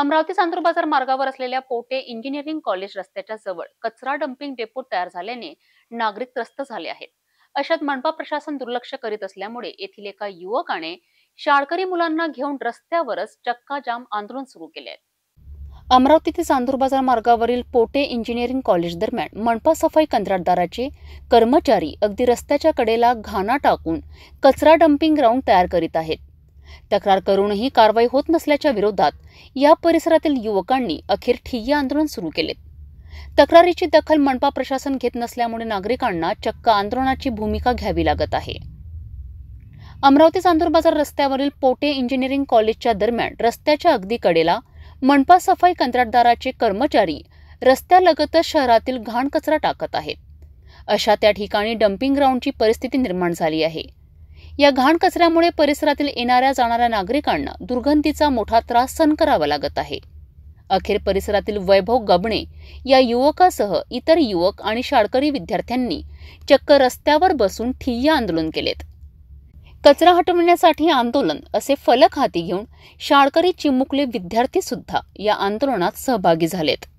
अमरावती चांदूर बाजार मार्गावर असलेल्या पोटे इंजिनिअरिंग कॉलेज रस्त्याच्या जवळ कचरा डम्पिंग डेपो तयार झाल्याने नागरिक त्रस्त झाले आहेत अशात मनपा प्रशासन दुर्लक्ष करीत असल्यामुळे येथील एका युवकाने शाळकरी मुलांना घेऊन रस्त्यावरच चक्का जाम आंदोलन सुरू केले आहे अमरावती ते चांदूर बाजार मार्गावरील पोटे इंजिनिअरिंग कॉलेज दरम्यान मनपा सफाई कंत्राटदाराचे कर्मचारी अगदी रस्त्याच्या कडेला घाणा टाकून कचरा डम्पिंग ग्राउंड तयार करीत आहेत तक्रार करूनही कारवाई होत नसल्याच्या विरोधात या परिसरातील युवकांनी अखेर ठिय्या आंदोलन सुरू केले तक्रारीची दखल मनपा प्रशासन घेत नसल्यामुळे नागरिकांना चक्क आंदोलनाची भूमिका घ्यावी लागत आहे अमरावती चांदूर बाजार रस्त्यावरील पोटे इंजिनिअरिंग कॉलेजच्या दरम्यान रस्त्याच्या अगदी कडेला मनपा सफाई कंत्राटदाराचे कर्मचारी रस्त्यालगतच शहरातील घाण कचरा टाकत आहेत अशा त्या ठिकाणी डम्पिंग ग्राउंडची परिस्थिती निर्माण झाली आहे या घाण कचऱ्यामुळे परिसरातील येणाऱ्या जाणाऱ्या नागरिकांना दुर्गंधीचा मोठा त्रास सहन करावा लागत आहे अखेर परिसरातील वैभव गबणे या युवकासह इतर युवक आणि शाळकरी विद्यार्थ्यांनी चक्क रस्त्यावर बसून ठिय्या आंदोलन केलेत कचरा हटवण्यासाठी आंदोलन असे फलक हाती घेऊन शाळकरी चिमुकले विद्यार्थी सुद्धा या आंदोलनात सहभागी झालेत